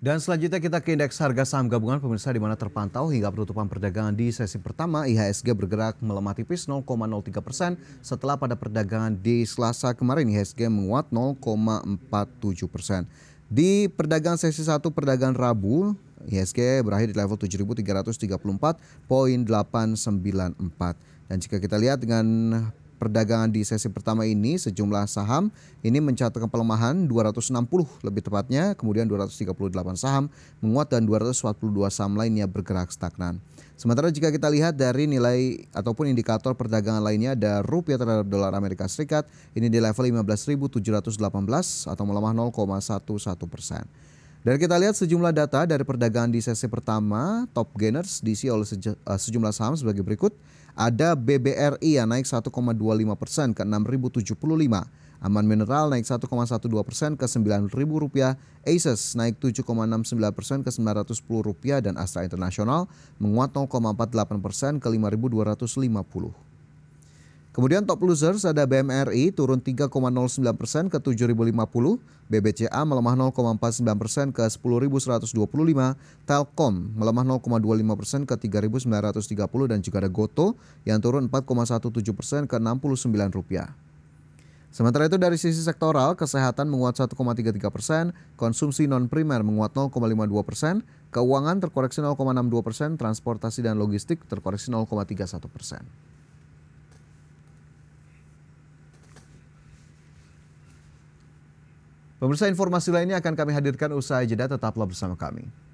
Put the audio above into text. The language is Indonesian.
Dan selanjutnya kita ke indeks harga saham gabungan pemirsa di mana terpantau hingga penutupan perdagangan di sesi pertama IHSG bergerak melemah tipis 0,03 persen setelah pada perdagangan di Selasa kemarin IHSG menguat 0,47 persen. Di perdagangan sesi satu perdagangan Rabu IHSG berakhir di level 7.334.894. Dan jika kita lihat dengan perdagangan di sesi pertama ini sejumlah saham ini mencatatkan pelemahan 260 lebih tepatnya, kemudian 238 saham menguat dan 242 saham lainnya bergerak stagnan. Sementara jika kita lihat dari nilai ataupun indikator perdagangan lainnya ada rupiah terhadap dolar Amerika Serikat ini di level 15.718 atau melemah 0,11 persen. Dan kita lihat sejumlah data dari perdagangan di sesi pertama, top gainers diisi oleh eh, sejumlah saham sebagai berikut. Ada BBRI yang naik 1,25 persen ke 6.075. Aman Mineral naik 1,12 persen ke 9.000 rupiah. Aces naik 7,69 persen ke 910 rupiah Dan Astra Internasional menguat 0,48 persen ke 5250 Kemudian top losers ada BMRI turun 3,09 persen ke 7.050, BBCA melemah 0,49 persen ke 10.125, Telkom melemah 0,25 persen ke 3.930 dan juga ada Goto yang turun 4,17 persen ke 69 rupiah. Sementara itu dari sisi sektoral, kesehatan menguat 1,33 persen, konsumsi non-primer menguat 0,52 persen, keuangan terkoreksi 0,62 persen, transportasi dan logistik terkoreksi 0,31 persen. Pemirsa informasi lainnya akan kami hadirkan usai jeda tetaplah bersama kami.